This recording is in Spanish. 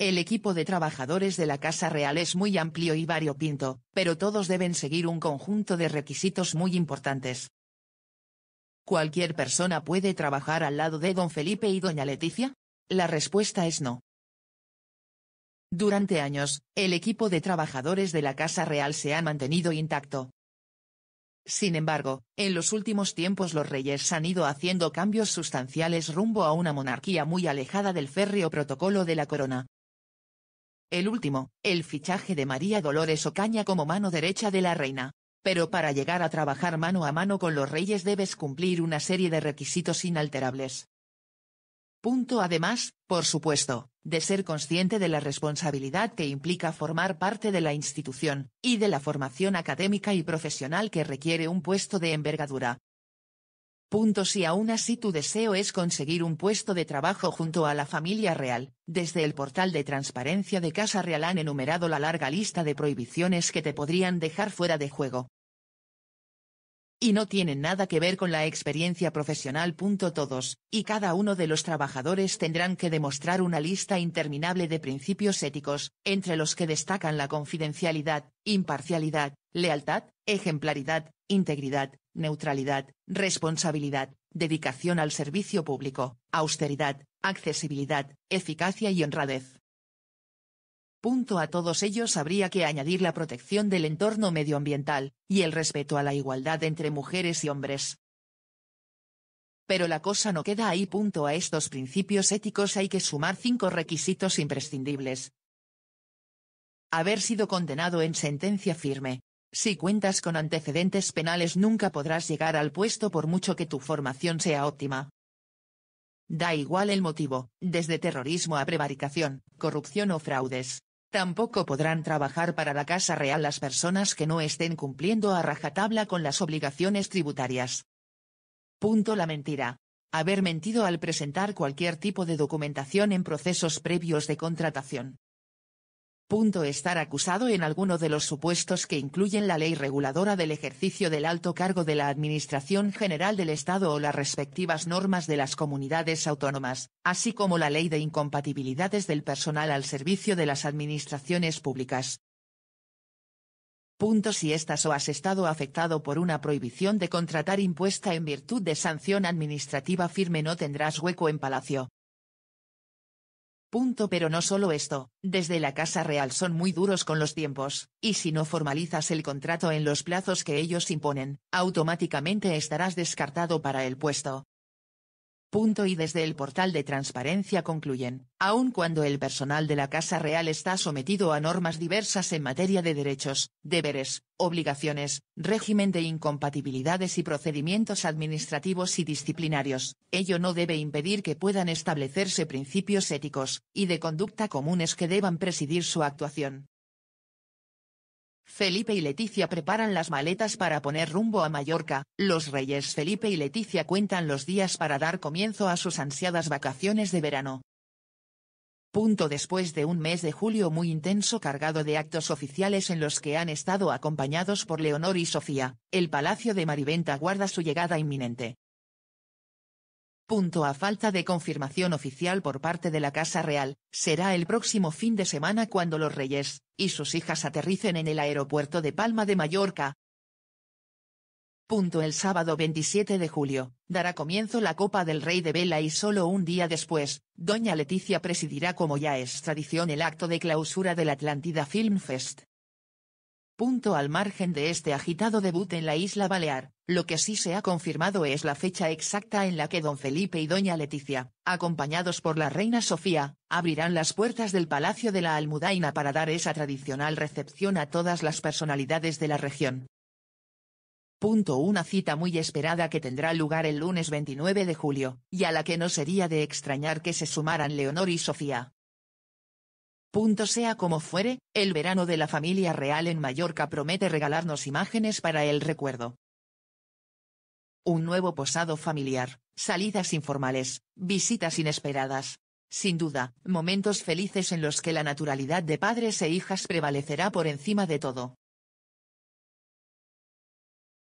El equipo de trabajadores de la Casa Real es muy amplio y variopinto, pero todos deben seguir un conjunto de requisitos muy importantes. ¿Cualquier persona puede trabajar al lado de don Felipe y doña Leticia? La respuesta es no. Durante años, el equipo de trabajadores de la Casa Real se ha mantenido intacto. Sin embargo, en los últimos tiempos los reyes han ido haciendo cambios sustanciales rumbo a una monarquía muy alejada del férreo protocolo de la corona. El último, el fichaje de María Dolores Ocaña como mano derecha de la reina. Pero para llegar a trabajar mano a mano con los reyes debes cumplir una serie de requisitos inalterables. Punto además, por supuesto, de ser consciente de la responsabilidad que implica formar parte de la institución, y de la formación académica y profesional que requiere un puesto de envergadura, Punto si aún así tu deseo es conseguir un puesto de trabajo junto a la familia real, desde el portal de transparencia de Casa Real han enumerado la larga lista de prohibiciones que te podrían dejar fuera de juego. Y no tienen nada que ver con la experiencia profesional. Todos, y cada uno de los trabajadores tendrán que demostrar una lista interminable de principios éticos, entre los que destacan la confidencialidad, imparcialidad, lealtad, ejemplaridad, integridad, neutralidad, responsabilidad, dedicación al servicio público, austeridad, accesibilidad, eficacia y honradez. Punto a todos ellos habría que añadir la protección del entorno medioambiental, y el respeto a la igualdad entre mujeres y hombres. Pero la cosa no queda ahí. Punto a estos principios éticos hay que sumar cinco requisitos imprescindibles. Haber sido condenado en sentencia firme, si cuentas con antecedentes penales nunca podrás llegar al puesto por mucho que tu formación sea óptima. Da igual el motivo, desde terrorismo a prevaricación, corrupción o fraudes. Tampoco podrán trabajar para la Casa Real las personas que no estén cumpliendo a rajatabla con las obligaciones tributarias. Punto la mentira. Haber mentido al presentar cualquier tipo de documentación en procesos previos de contratación. Punto estar acusado en alguno de los supuestos que incluyen la ley reguladora del ejercicio del alto cargo de la Administración General del Estado o las respectivas normas de las comunidades autónomas, así como la ley de incompatibilidades del personal al servicio de las administraciones públicas. Punto si estás o has estado afectado por una prohibición de contratar impuesta en virtud de sanción administrativa firme no tendrás hueco en Palacio. Punto pero no solo esto, desde la Casa Real son muy duros con los tiempos, y si no formalizas el contrato en los plazos que ellos imponen, automáticamente estarás descartado para el puesto, Punto y desde el portal de transparencia concluyen, aun cuando el personal de la Casa Real está sometido a normas diversas en materia de derechos, deberes, obligaciones, régimen de incompatibilidades y procedimientos administrativos y disciplinarios, ello no debe impedir que puedan establecerse principios éticos y de conducta comunes que deban presidir su actuación. Felipe y Leticia preparan las maletas para poner rumbo a Mallorca, los reyes Felipe y Leticia cuentan los días para dar comienzo a sus ansiadas vacaciones de verano. Punto después de un mes de julio muy intenso cargado de actos oficiales en los que han estado acompañados por Leonor y Sofía, el Palacio de Mariventa guarda su llegada inminente. Punto a falta de confirmación oficial por parte de la Casa Real, será el próximo fin de semana cuando los reyes y sus hijas aterricen en el aeropuerto de Palma de Mallorca. Punto el sábado 27 de julio, dará comienzo la Copa del Rey de Vela y solo un día después, doña Leticia presidirá como ya es tradición el acto de clausura del Atlántida Film Punto al margen de este agitado debut en la isla Balear, lo que sí se ha confirmado es la fecha exacta en la que don Felipe y doña Leticia, acompañados por la reina Sofía, abrirán las puertas del Palacio de la Almudaina para dar esa tradicional recepción a todas las personalidades de la región. Punto una cita muy esperada que tendrá lugar el lunes 29 de julio, y a la que no sería de extrañar que se sumaran Leonor y Sofía, Punto sea como fuere, el verano de la familia real en Mallorca promete regalarnos imágenes para el recuerdo. Un nuevo posado familiar, salidas informales, visitas inesperadas. Sin duda, momentos felices en los que la naturalidad de padres e hijas prevalecerá por encima de todo.